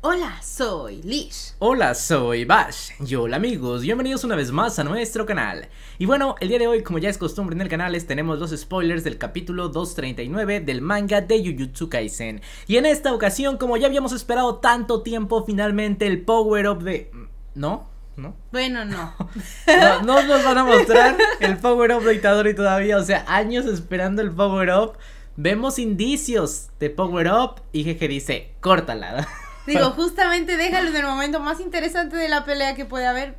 Hola, soy Lish. Hola, soy Bash. Y hola amigos, bienvenidos una vez más a nuestro canal. Y bueno, el día de hoy, como ya es costumbre en el canal, les tenemos los spoilers del capítulo 239 del manga de Jujutsu Kaisen. Y en esta ocasión, como ya habíamos esperado tanto tiempo, finalmente el power-up de... ¿No? ¿no? Bueno, no. no. nos van a mostrar el Power Up dictador y todavía, o sea, años esperando el Power Up. Vemos indicios de Power Up y Jeje dice, córtala. Digo, justamente déjalo en el momento más interesante de la pelea que puede haber.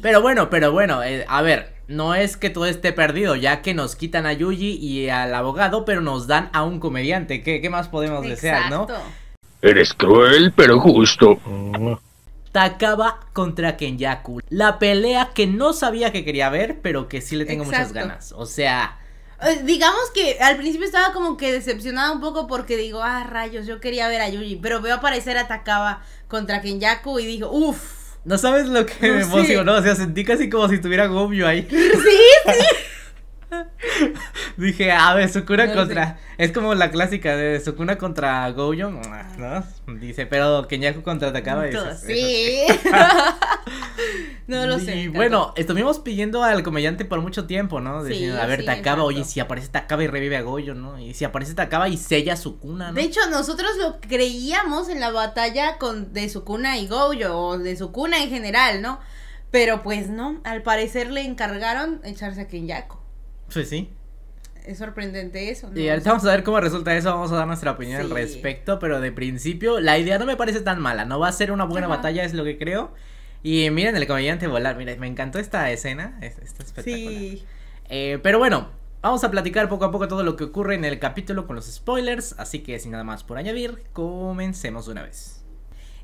Pero bueno, pero bueno, eh, a ver, no es que todo esté perdido, ya que nos quitan a Yuji y al abogado, pero nos dan a un comediante. ¿Qué, más podemos desear, no? Eres cruel, pero justo. Mm. Takaba contra Kenyaku. La pelea que no sabía que quería ver, pero que sí le tengo muchas ganas. O sea. Eh, digamos que al principio estaba como que decepcionada un poco porque digo, ah, rayos, yo quería ver a Yuji, pero veo aparecer atacaba Takaba contra Kenyaku y digo, uff. No sabes lo que me emocionó, o sea, sentí casi como si tuviera Gomio ahí. Sí, sí. Dije, a ah, ver, Sukuna contra. Es como la clásica de Sukuna contra goyo ¿no? Dice, pero Kenyaku contra Takaba sí. no lo y, sé. Bueno, estuvimos pidiendo al comediante por mucho tiempo, ¿no? Diciendo, a ver, Takaba, oye, si aparece Takaba y revive a goyo ¿no? Y si aparece Takaba y sella Sukuna, ¿no? De hecho, nosotros lo creíamos en la batalla con de Sukuna y Goyo, o de Sukuna en general, ¿no? Pero pues no, al parecer le encargaron echarse a Kenyaku. Pues sí. Es sorprendente eso, Y vamos a ver cómo resulta eso, vamos a dar nuestra opinión al respecto, pero de principio la idea no me parece tan mala, no va a ser una buena batalla, es lo que creo. Y miren el comediante volar, miren, me encantó esta escena, está espectacular. Sí. Eh, pero bueno, vamos a platicar poco a poco todo lo que ocurre en el capítulo con los spoilers, así que sin nada más por añadir, comencemos de una vez.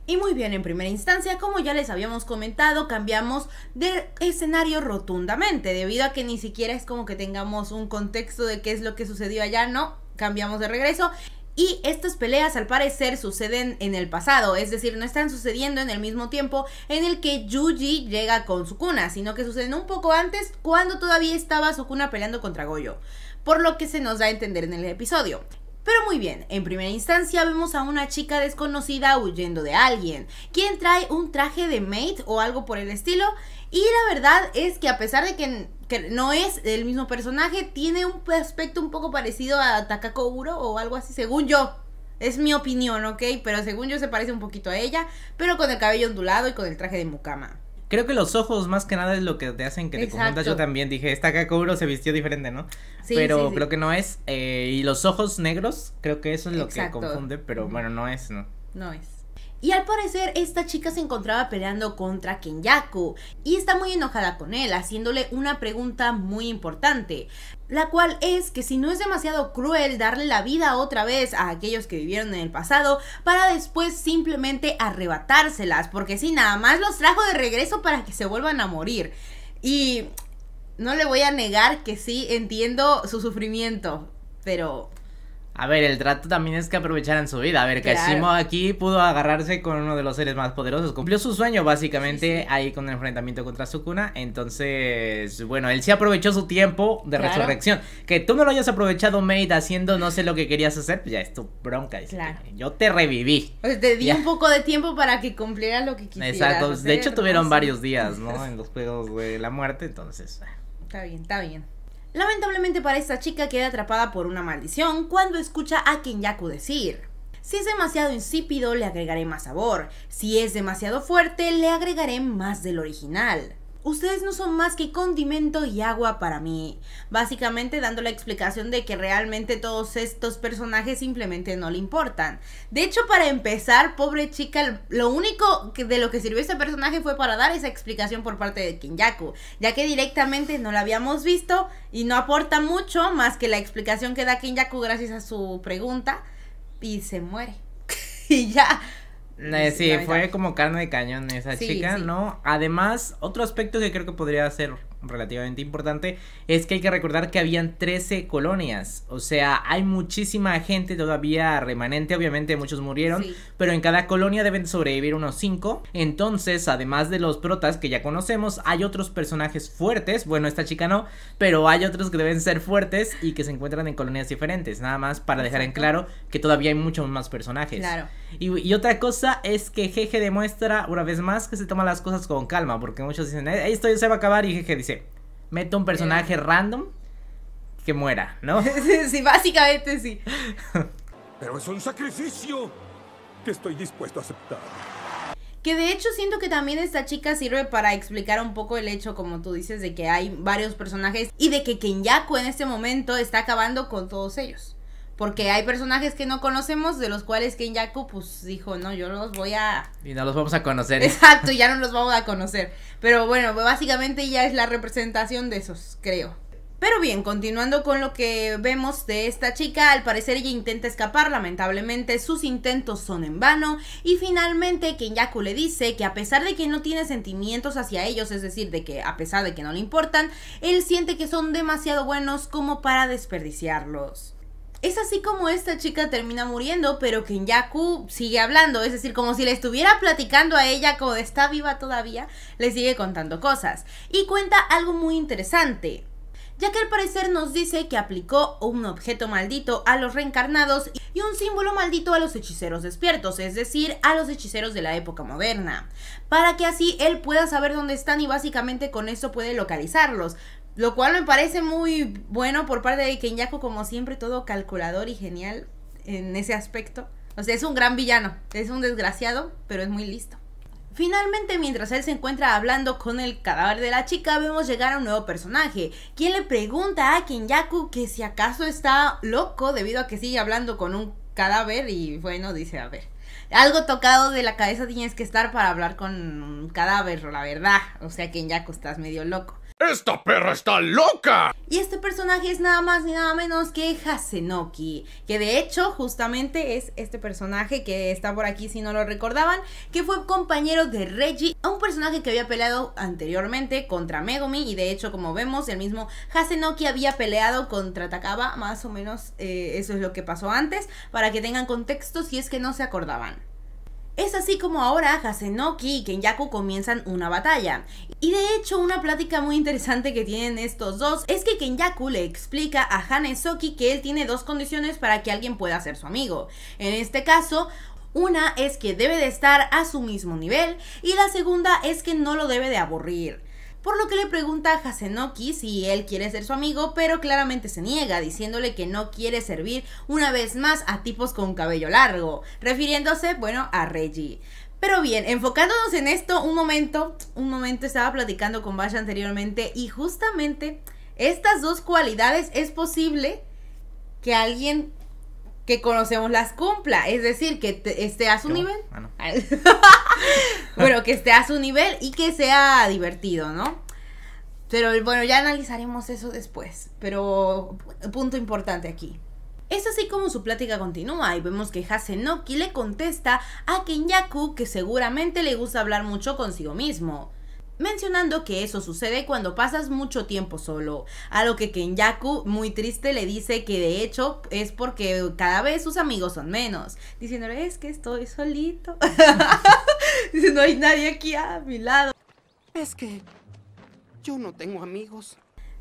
Y muy bien, en primera instancia, como ya les habíamos comentado, cambiamos de escenario rotundamente, debido a que ni siquiera es como que tengamos un contexto de qué es lo que sucedió allá, no, cambiamos de regreso. Y estas peleas al parecer suceden en el pasado, es decir, no están sucediendo en el mismo tiempo en el que Yuji llega con Sukuna, sino que suceden un poco antes cuando todavía estaba Sukuna peleando contra Goyo, por lo que se nos da a entender en el episodio. Pero muy bien, en primera instancia vemos a una chica desconocida huyendo de alguien, quien trae un traje de Mate o algo por el estilo, y la verdad es que a pesar de que, no es el mismo personaje, tiene un aspecto un poco parecido a Takako Uro o algo así, según yo. Es mi opinión, ¿ok? Pero según yo se parece un poquito a ella, pero con el cabello ondulado y con el traje de mucama. Creo que los ojos más que nada es lo que te hacen que te confundas. Yo también dije, esta Kakuro se vistió diferente, ¿no? pero creo que no es. Eh, y los ojos negros, creo que eso es lo que confunde, pero bueno, no es, ¿no? No es. Y al parecer esta chica se encontraba peleando contra Kenyaku y está muy enojada con él, haciéndole una pregunta muy importante, la cual es que si no es demasiado cruel darle la vida otra vez a aquellos que vivieron en el pasado para después simplemente arrebatárselas, porque si nada más los trajo de regreso para que se vuelvan a morir. Y no le voy a negar que sí entiendo su sufrimiento, pero a ver, el trato también es que aprovecharan su vida. A ver, que Kashimo aquí pudo agarrarse con uno de los seres más poderosos. Cumplió su sueño, básicamente, ahí con el enfrentamiento contra Sukuna. Entonces, bueno, él sí aprovechó su tiempo de resurrección. Que tú no lo hayas aprovechado, Maid, haciendo no sé lo que querías hacer, pues ya es tu bronca. Yo te reviví. te di un poco de tiempo para que cumpliera lo que quisieras. Exacto. de hecho, tuvieron varios días, ¿no? En los juegos de la muerte, entonces. Está bien, está bien. Lamentablemente para esta chica queda atrapada por una maldición cuando escucha a Kenyaku decir. Si es demasiado insípido, le agregaré más sabor. Si es demasiado fuerte, le agregaré más del original ustedes no son más que condimento y agua para mí. Básicamente dando la explicación de que realmente todos estos personajes simplemente no le importan. De hecho, para empezar, pobre chica, lo único que de lo que sirvió este personaje fue para dar esa explicación por parte de Kinyaku, ya que directamente no la habíamos visto y no aporta mucho más que la explicación que da Kinyaku gracias a su pregunta y se muere. y ya, eh, sí, fue como carne de cañón esa chica, ¿no? Además, otro aspecto que creo que podría ser relativamente importante es que hay que recordar que habían 13 colonias, o sea, hay muchísima gente todavía remanente, obviamente muchos murieron, pero en cada colonia deben sobrevivir unos 5, entonces, además de los protas que ya conocemos, hay otros personajes fuertes, bueno, esta chica no, pero hay otros que deben ser fuertes y que se encuentran en colonias diferentes, nada más para dejar en claro que todavía hay muchos más personajes. Claro. Y, otra cosa es que Jeje demuestra una vez más que se toma las cosas con calma, porque muchos dicen, eh, esto ya se va a acabar y Jeje dice, meto un personaje eh. random que muera, ¿no? sí, básicamente sí. Pero es un sacrificio que estoy dispuesto a aceptar. Que de hecho siento que también esta chica sirve para explicar un poco el hecho, como tú dices, de que hay varios personajes y de que Kenyaku en este momento está acabando con todos ellos. Porque hay personajes que no conocemos, de los cuales Ken Yaku, pues dijo, no, yo los voy a. Y no los vamos a conocer. Exacto, ya no los vamos a conocer. Pero bueno, básicamente ya es la representación de esos, creo. Pero bien, continuando con lo que vemos de esta chica, al parecer ella intenta escapar, lamentablemente sus intentos son en vano y finalmente Kenyaku le dice que a pesar de que no tiene sentimientos hacia ellos, es decir, de que a pesar de que no le importan, él siente que son demasiado buenos como para desperdiciarlos. Es así como esta chica termina muriendo, pero Kenyaku sigue hablando, es decir, como si le estuviera platicando a ella como está viva todavía, le sigue contando cosas. Y cuenta algo muy interesante, ya que al parecer nos dice que aplicó un objeto maldito a los reencarnados y un símbolo maldito a los hechiceros despiertos, es decir, a los hechiceros de la época moderna, para que así él pueda saber dónde están y básicamente con eso puede localizarlos. Lo cual me parece muy bueno por parte de Kenyaku, como siempre, todo calculador y genial en ese aspecto. O sea, es un gran villano, es un desgraciado, pero es muy listo. Finalmente, mientras él se encuentra hablando con el cadáver de la chica, vemos llegar a un nuevo personaje, quien le pregunta a Kenyaku que si acaso está loco debido a que sigue hablando con un cadáver y bueno, dice, a ver, algo tocado de la cabeza tienes que estar para hablar con un cadáver, la verdad. O sea, Kenyaku, estás medio loco. ¡Esta perra está loca! Y este personaje es nada más ni nada menos que Hasenoki, que de hecho justamente es este personaje que está por aquí si no lo recordaban, que fue compañero de Reggie, un personaje que había peleado anteriormente contra Megumi y de hecho como vemos el mismo Hasenoki había peleado contra Takaba, más o menos eh, eso es lo que pasó antes, para que tengan contexto si es que no se acordaban. Es así como ahora Hasenoki y Kenyaku comienzan una batalla. Y de hecho, una plática muy interesante que tienen estos dos es que Kenyaku le explica a Hanesoki que él tiene dos condiciones para que alguien pueda ser su amigo. En este caso, una es que debe de estar a su mismo nivel y la segunda es que no lo debe de aburrir por lo que le pregunta a Hasenoki si él quiere ser su amigo, pero claramente se niega, diciéndole que no quiere servir una vez más a tipos con cabello largo, refiriéndose, bueno, a Reggie. Pero bien, enfocándonos en esto un momento, un momento estaba platicando con Bash anteriormente y justamente estas dos cualidades es posible que alguien que conocemos las cumpla, es decir, que esté a su nivel. Ah, bueno, que esté a su nivel y que sea divertido, ¿no? Pero bueno, ya analizaremos eso después, pero punto importante aquí. Es así como su plática continúa y vemos que Hasenoki le contesta a Kenyaku que seguramente le gusta hablar mucho consigo mismo mencionando que eso sucede cuando pasas mucho tiempo solo, a lo que Kenyaku, muy triste, le dice que de hecho es porque cada vez sus amigos son menos, diciéndole, es que estoy solito, dice, no hay nadie aquí a mi lado. Es que yo no tengo amigos.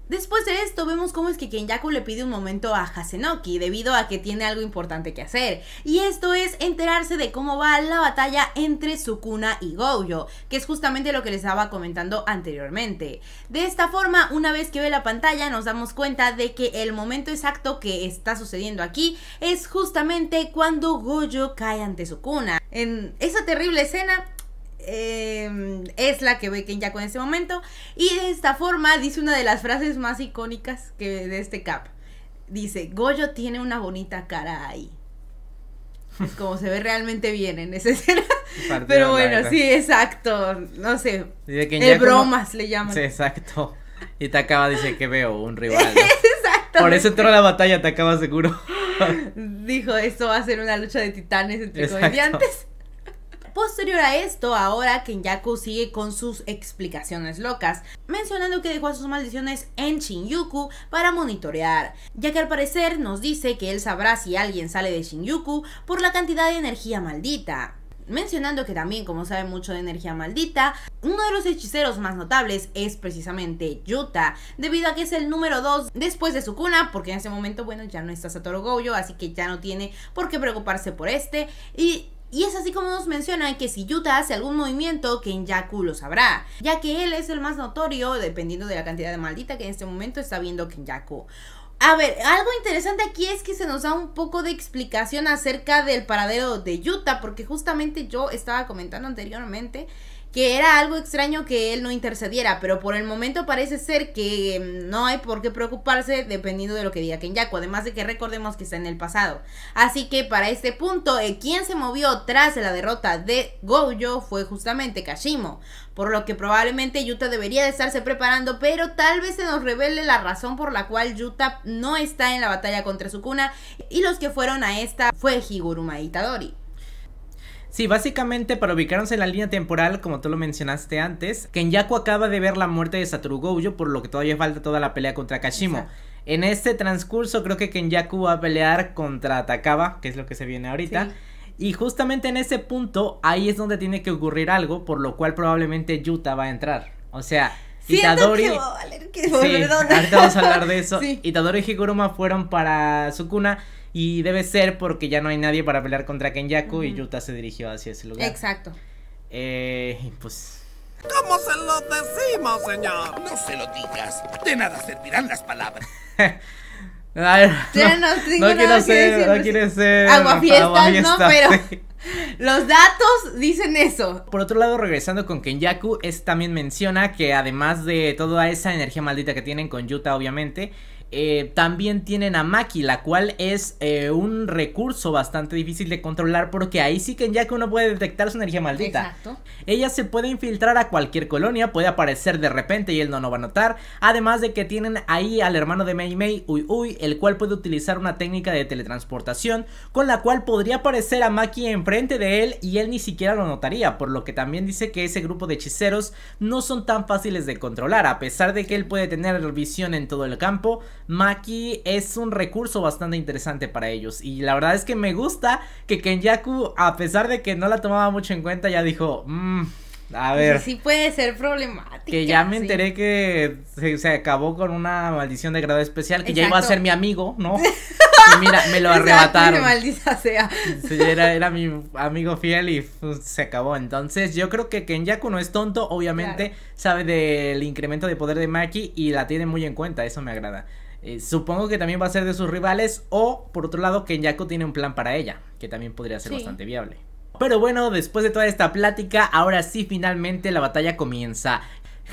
Después de esto, vemos cómo es que Kenyaku le pide un momento a Hasenoki, debido a que tiene algo importante que hacer. Y esto es enterarse de cómo va la batalla entre Sukuna y Gojo, que es justamente lo que les estaba comentando anteriormente. De esta forma, una vez que ve la pantalla, nos damos cuenta de que el momento exacto que está sucediendo aquí es justamente cuando Gojo cae ante Sukuna. En esa terrible escena, Em, es la que ve Kenyaku en ese momento. Y de esta forma dice una de las frases más icónicas que de este cap. Dice, Goyo tiene una bonita cara ahí. Es como se ve realmente bien en esa escena. Pero bueno, sí, exacto. No sé. De bromas le llaman. Sí, exacto. Y Takaba dice que veo un rival. Por eso entró a la batalla, Takaba seguro. Dijo, esto va a ser una lucha de titanes entre comediantes. Posterior a esto, ahora Kenyaku sigue con sus explicaciones locas, mencionando que dejó sus maldiciones en Shinjuku para monitorear, ya que al parecer nos dice que él sabrá si alguien sale de Shinjuku por la cantidad de energía maldita mencionando que también, como sabe mucho de energía maldita, uno de los hechiceros más notables es precisamente Yuta, debido a que es el número 2 después de su cuna. porque en ese momento, bueno, ya no está Satoru Gojo, así que ya no tiene por qué preocuparse por este, y y es así como nos menciona que si Yuta hace algún movimiento, Kenyaku lo sabrá, ya que él es el más notorio dependiendo de la cantidad de maldita que en este momento está viendo Kenyaku. A ver, algo interesante aquí es que se nos da un poco de explicación acerca del paradero de Yuta, porque justamente yo estaba comentando anteriormente que era algo extraño que él no intercediera, pero por el momento parece ser que em, no hay por qué preocuparse dependiendo de lo que diga Kenyaku, además de que recordemos que está en el pasado. Así que para este punto, eh, quien se movió tras la derrota de Gojo fue justamente Kashimo, por lo que probablemente Yuta debería de estarse preparando, pero tal vez se nos revele la razón por la cual Yuta no está en la batalla contra Sukuna y los que fueron a esta fue Higuruma Itadori. Sí, básicamente para ubicarnos en la línea temporal, como tú lo mencionaste antes, Kenyaku acaba de ver la muerte de Satoru por lo que todavía falta toda la pelea contra Kashimo. En este transcurso creo que Kenyaku va a pelear contra Takaba, que es lo que se viene ahorita. Y justamente en ese punto, ahí es donde tiene que ocurrir algo, por lo cual probablemente Yuta va a entrar. O sea, Siento sí, ahorita vamos a hablar de eso. Itadori y Higuruma fueron para Sukuna. Y debe ser porque ya no hay nadie para pelear contra Kenyaku y Yuta se dirigió hacia ese lugar. Exacto. Eh, pues. ¿Cómo se lo decimos, señor? No se lo digas. De nada servirán las palabras. no, quiero ser, no quiere ser aguafiestas, ¿no? Pues, Pero los datos dicen eso. Por otro lado, regresando con Kenyaku, es también menciona que además de toda esa energía maldita que tienen con Yuta, obviamente, eh, también tienen a Maki, la cual es eh, un recurso bastante difícil de controlar porque ahí sí que ya que uno puede detectar su energía maldita. Ella se puede infiltrar a cualquier colonia, puede aparecer de repente y él no lo va a notar. Además de que tienen ahí al hermano de Mei Mei, Uy Uy, el cual puede utilizar una técnica de teletransportación con la cual podría aparecer a Maki enfrente de él y él ni siquiera lo notaría, por lo que también dice que ese grupo de hechiceros no son tan fáciles de controlar, a pesar de que él puede tener visión en todo el campo Maki es un recurso bastante interesante para ellos. Y la verdad es que me gusta que Kenyaku, a pesar de que no la tomaba mucho en cuenta, ya dijo, mmm, a ver. Sí, sí puede ser problemática. Que ya me enteré que se, acabó con una maldición de grado especial, que ya iba a ser mi amigo, ¿no? Y mira, me lo arrebataron. Maldita sea. era, era, mi amigo fiel y se acabó. Entonces, yo creo que Kenyaku no es tonto, obviamente, sabe del incremento de poder de Maki y la tiene muy en cuenta, eso me agrada. Eh, supongo que también va a ser de sus rivales o, por otro lado, Kenyaku tiene un plan para ella, que también podría ser bastante viable. Pero bueno, después de toda esta plática, ahora sí finalmente la batalla comienza.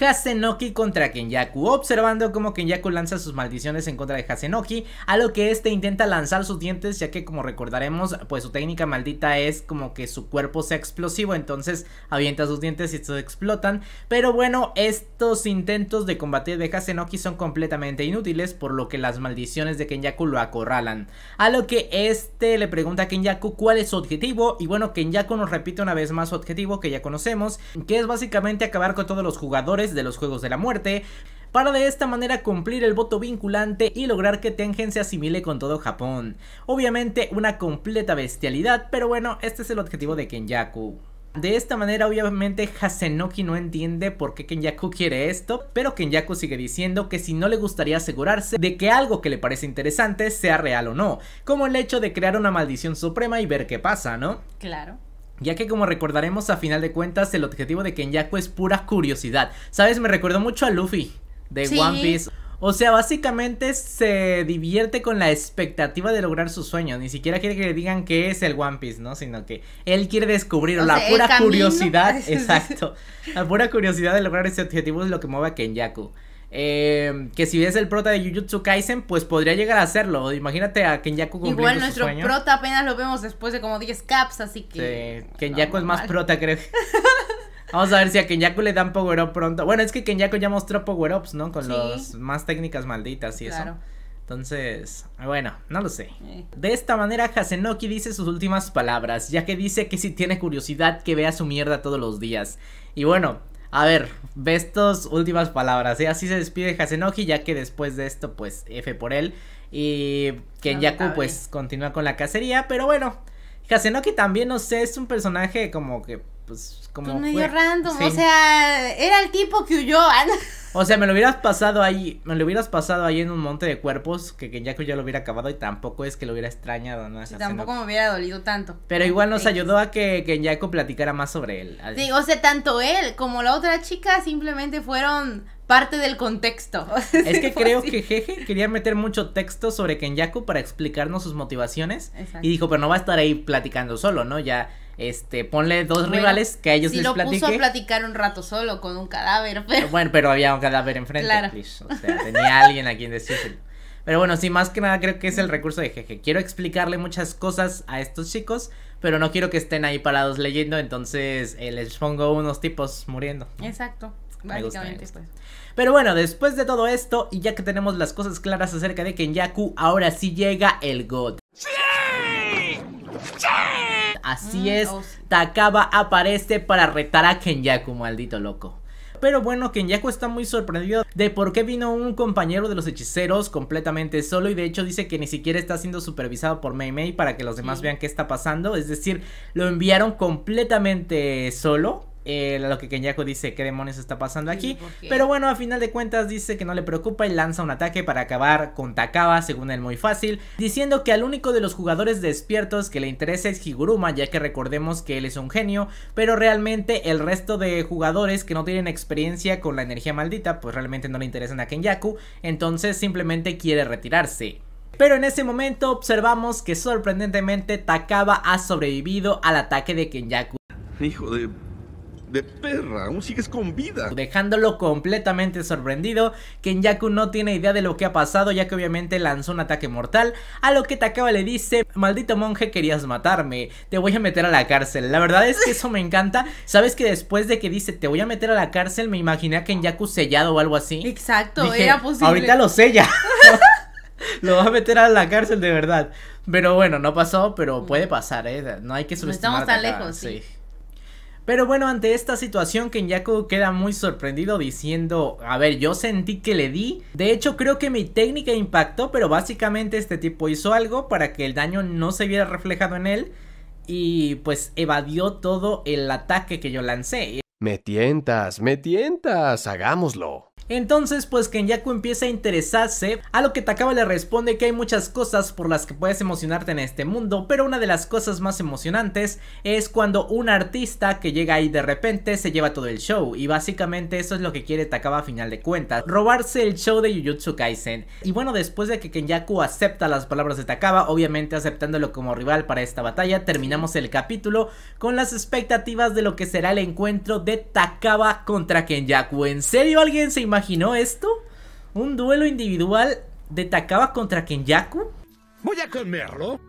Hasenoki contra Kenyaku, observando cómo Kenyaku lanza sus maldiciones en contra de Hasenoki, a lo que este intenta lanzar sus dientes, ya que como recordaremos, pues su técnica maldita es como que su cuerpo sea explosivo, entonces avienta sus dientes y estos explotan, pero bueno, estos intentos de combatir de Hasenoki son completamente inútiles, por lo que las maldiciones de Kenyaku lo acorralan, a lo que este le pregunta a Kenyaku cuál es su objetivo, y bueno, Kenyaku nos repite una vez más su objetivo que ya conocemos, que es básicamente acabar con todos los jugadores de los Juegos de la Muerte, para de esta manera cumplir el voto vinculante y lograr que Tengen se asimile con todo Japón. Obviamente una completa bestialidad, pero bueno, este es el objetivo de Kenyaku. De esta manera obviamente Hasenoki no entiende por qué Kenyaku quiere esto, pero Kenyaku sigue diciendo que si no le gustaría asegurarse de que algo que le parece interesante sea real o no, como el hecho de crear una maldición suprema y ver qué pasa, ¿no? Claro. Ya que como recordaremos a final de cuentas el objetivo de Kenyaku es pura curiosidad. ¿Sabes? Me recuerdo mucho a Luffy de One Piece. O sea, básicamente se divierte con la expectativa de lograr su sueño. Ni siquiera quiere que le digan que es el One Piece, ¿no? Sino que él quiere descubrir la pura curiosidad. Exacto. La pura curiosidad de lograr ese objetivo es lo que mueve a Kenyaku. Em, que si ves el prota de Jujutsu Kaisen, pues podría llegar a hacerlo. Imagínate a Kenyaku cumpliendo Igual nuestro prota apenas lo vemos después de como 10 caps, así que. Sí, Kenyaku es más prota, creo. Vamos a ver si a Kenyaku le dan power up pronto. Bueno, es que Kenyaku ya mostró power ups, ¿no? Con las más técnicas malditas y eso. Entonces, bueno, no lo sé. Eh. De esta manera, Hasenoki dice sus últimas palabras, ya que dice que si tiene curiosidad, que vea su mierda todos los días. Y bueno, a ver, ve estos últimas palabras. ¿eh? Así se despide Hasenoki, ya que después de esto, pues F por él. Y Kenyaku, pues continúa con la cacería. Pero bueno, Hasenoki también, no sé, es un personaje como que pues como medio random, o sea, era el tipo que huyó. Ah, o sea, me lo hubieras pasado ahí, me lo hubieras pasado ahí en un monte de cuerpos que Kenyaku ya lo hubiera acabado y tampoco es que lo hubiera extrañado, ¿no? Sí, tampoco me hubiera dolido tanto. Pero igual nos este, ayudó a que Kenyaku platicara más sobre él. Sí, o sea, tanto él como la otra chica simplemente fueron parte del contexto. es que creo que Jeje quería meter mucho texto sobre Kenyaku para explicarnos sus motivaciones y dijo, pero no va a estar ahí platicando solo, ¿no? Ya este, ponle dos rivales que a ellos les lo puso a platicar un rato solo con un cadáver, pero... Bueno, pero había un cadáver enfrente, o sea, tenía alguien a quien decírselo. Pero bueno, sí, más que nada creo que es el recurso de jeje. Quiero explicarle muchas cosas a estos chicos, pero no quiero que estén ahí parados leyendo, entonces eh, les pongo unos tipos muriendo. Exacto, pues. Pero bueno, después de todo esto, y ya que tenemos las cosas claras acerca de Kenyaku, ahora sí llega el God. Así mm, es, Takaba aparece para retar a Kenyaku, maldito loco. Pero bueno, Kenyaku está muy sorprendido de por qué vino un compañero de los hechiceros completamente solo y de hecho dice que ni siquiera está siendo supervisado por Mei Mei para que los demás vean qué está pasando. Es decir, lo enviaron completamente solo eh, lo que Kenyaku dice, ¿qué demonios está pasando aquí? Pero bueno, a final de cuentas dice que no le preocupa y lanza un ataque para acabar con Takaba, según él muy fácil, diciendo que al único de los jugadores despiertos que le interesa es Higuruma, ya que recordemos que él es un genio, pero realmente el resto de jugadores que no tienen experiencia con la energía maldita, pues realmente no le interesan a Kenyaku, entonces simplemente quiere retirarse. Pero en ese momento observamos que sorprendentemente Takaba ha sobrevivido al ataque de Kenyaku. Hijo de de perra, aún sigues con vida. Dejándolo completamente sorprendido, Kenyaku no tiene idea de lo que ha pasado ya que obviamente lanzó un ataque mortal, a lo que Takaba le dice, maldito monje querías matarme, te voy a meter a la cárcel. La verdad es que eso me encanta, sabes que después de que dice te voy a meter a la cárcel me imaginé a Kenyaku sellado o algo así. Exacto, era posible. Ahorita lo sella. lo va a meter a la cárcel de verdad. Pero bueno, no pasó, pero puede pasar, ¿eh? No hay que subestimar. estamos tan lejos, sí. Pero bueno, ante esta situación Kenyaku queda muy sorprendido diciendo, a ver, yo sentí que le di, de hecho creo que mi técnica impactó, pero básicamente este tipo hizo algo para que el daño no se viera reflejado en él y pues evadió todo el ataque que yo lancé. Me tientas, me tientas, hagámoslo. Entonces pues Kenyaku empieza a interesarse, a lo que Takaba le responde que hay muchas cosas por las que puedes emocionarte en este mundo, pero una de las cosas más emocionantes es cuando un artista que llega ahí de repente se lleva todo el show, y básicamente eso es lo que quiere Takaba a final de cuentas, robarse el show de Jujutsu Kaisen. Y bueno, después de que Kenyaku acepta las palabras de Takaba, obviamente aceptándolo como rival para esta batalla, terminamos el capítulo con las expectativas de lo que será el encuentro de Takaba contra Kenyaku. ¿En serio alguien se imagina? imaginó esto? ¿Un duelo individual de Takaba contra Kenyaku? Voy a comerlo,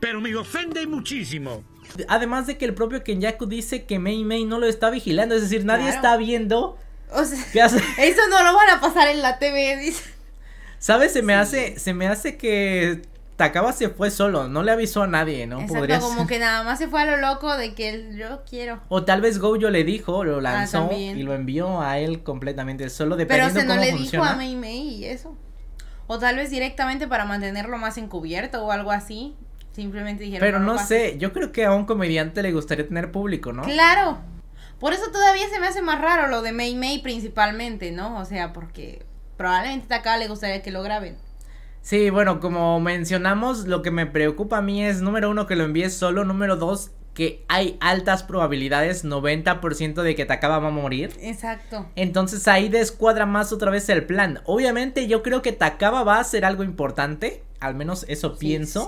pero me ofende muchísimo. Además de que el propio Kenyaku dice que Mei Mei no lo está vigilando, es decir, nadie está viendo. O sea, eso no lo van a pasar en la TV, dice. ¿Sabes? Se me hace, se me hace que Takaba se fue solo, no le avisó a nadie, ¿no? Exacto, Podría como que nada más se fue a lo loco de que yo quiero. O tal vez Gojo le dijo, lo ah, lanzó y lo envió a él completamente, solo dependiendo Pero se no le dijo a Mei Mei y eso. O tal vez directamente para mantenerlo más encubierto o algo así. Simplemente dijeron. Pero no, sé, yo creo que a un comediante le gustaría tener público, ¿no? Claro. Por eso todavía se me hace más raro lo de Mei Mei principalmente, ¿no? O sea, porque probablemente Takaba le gustaría que lo graben. Sí, bueno, como mencionamos, lo que me preocupa a mí es, número uno, que lo envíes solo, número dos, que hay altas probabilidades, 90% de que Takaba va a morir. Exacto. Entonces ahí descuadra más otra vez el plan. Obviamente yo creo que Takaba va a ser algo importante, al menos eso pienso.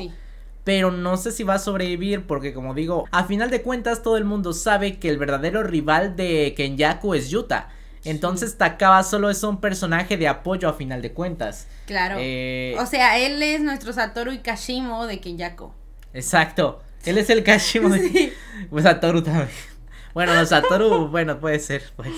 Pero no sé si va a sobrevivir porque como digo, a final de cuentas todo el mundo sabe que el verdadero rival de Kenyaku es Yuta. Entonces Takaba solo es un personaje de apoyo a final de cuentas. Claro. Eh, o sea, él es nuestro Satoru y Kashimo de Kenyako Exacto. Él es el Kashimo de pues, Satoru también. Bueno, Satoru, bueno, puede ser, pues.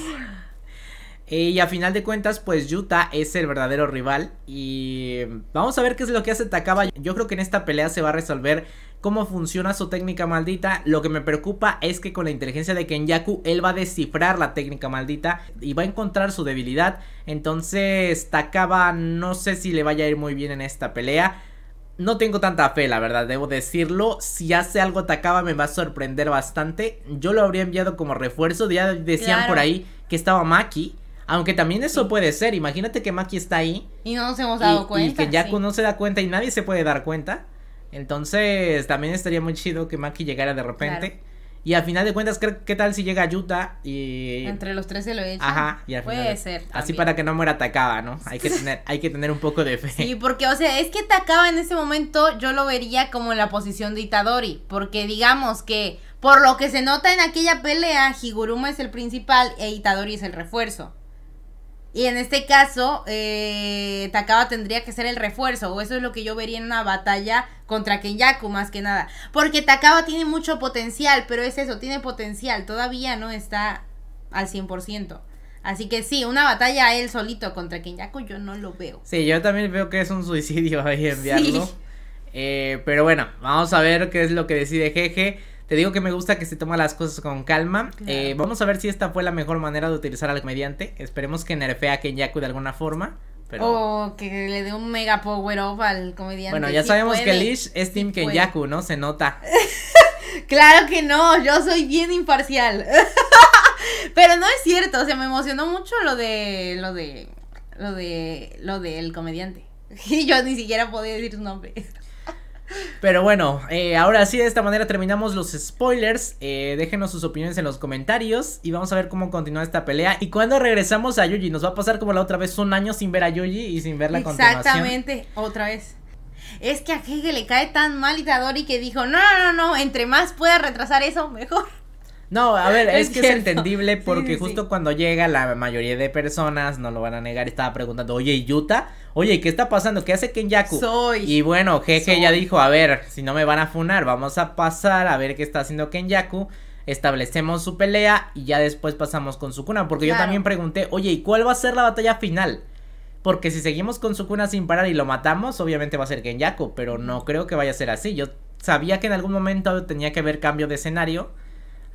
Eh, y a final de cuentas, pues Yuta es el verdadero rival. Y vamos a ver qué es lo que hace Takaba. Yo creo que en esta pelea se va a resolver cómo funciona su técnica maldita. Lo que me preocupa es que con la inteligencia de Kenyaku, él va a descifrar la técnica maldita y va a encontrar su debilidad. Entonces, Takaba no sé si le vaya a ir muy bien en esta pelea. No tengo tanta fe, la verdad, debo decirlo. Si hace algo Takaba me va a sorprender bastante. Yo lo habría enviado como refuerzo. Ya decían por ahí que estaba Maki. Aunque también eso puede ser. Imagínate que Maki está ahí. Y no nos hemos dado cuenta. Y que Yaku no se da cuenta y nadie se puede dar cuenta. Entonces, también estaría muy chido que Maki llegara de repente. Y al final de cuentas, ¿qué, tal si llega Yuta y. Entre los tres se lo echan. Ajá, y al Puede ser. Así para que no muera Takaba ¿no? Hay que, tener, hay que tener un poco de fe. Y porque, o sea, es que Takaba en ese momento yo lo vería como en la posición de Itadori. Porque digamos que, por lo que se nota en aquella pelea, Higuruma es el principal e Itadori es el refuerzo. Y en este caso, eh, Takaba tendría que ser el refuerzo, o eso es lo que yo vería en una batalla contra Kenyaku más que nada. Porque Takaba tiene mucho potencial, pero es eso, tiene potencial, todavía no está al 100%. Así que sí, una batalla él solito contra Kenyaku yo no lo veo. Sí, yo también veo que es un suicidio ahí enviarlo. Eh, pero bueno, vamos a ver qué es lo que decide Jeje. Te digo que me gusta que se toma las cosas con calma. Eh, vamos a ver si esta fue la mejor manera de utilizar al comediante. Esperemos que nerfea a Kenyaku de alguna forma. O que le dé un mega power up al comediante. Bueno, ya sabemos que Lish es Team Kenyaku, ¿no? Se nota. claro que no, yo soy bien imparcial. pero no es cierto, o sea, me emocionó mucho lo de. lo de. lo de. lo del comediante. Y yo ni siquiera podía decir su nombre. Pero bueno, eh, ahora sí, de esta manera terminamos los spoilers. Eh, déjenos sus opiniones en los comentarios y vamos a ver cómo continúa esta pelea. Y cuando regresamos a Yuji, nos va a pasar como la otra vez un año sin ver a Yuji y sin ver la Exactamente, otra vez. Es que a Hege le cae tan mal Itadori que dijo, no, no, no, no, entre más pueda retrasar eso, mejor. No, a ver, es, que es entendible porque justo cuando llega la mayoría de personas, no lo van a negar, estaba preguntando, oye, Yuta? Oye, ¿qué está pasando? ¿Qué hace Kenyaku? Soy. Y bueno, Jeje ya dijo, a ver, si no me van a funar, vamos a pasar a ver qué está haciendo Kenyaku. Establecemos su pelea y ya después pasamos con Sukuna. Porque yo también pregunté, oye, ¿y cuál va a ser la batalla final? Porque si seguimos con Sukuna sin parar y lo matamos, obviamente va a ser Kenyaku, pero no creo que vaya a ser así. Yo sabía que en algún momento tenía que haber cambio de escenario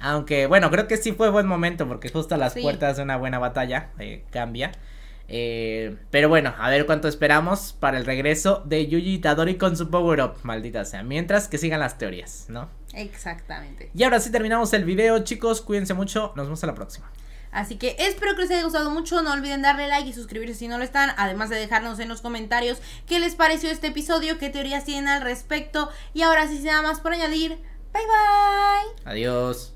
aunque, bueno, creo que sí fue buen momento porque justo a las puertas de una buena batalla eh, cambia. Eh, pero bueno, a ver cuánto esperamos para el regreso de Yuji Itadori con su Power Up, maldita sea. Mientras que sigan las teorías, ¿no? Exactamente. Y ahora sí terminamos el video, chicos. Cuídense mucho. Nos vemos a la próxima. Así que espero que les haya gustado mucho. No olviden darle like y suscribirse si no lo están. Además de dejarnos en los comentarios qué les pareció este episodio, qué teorías tienen al respecto. Y ahora sí, nada más por añadir. Bye bye. Adiós.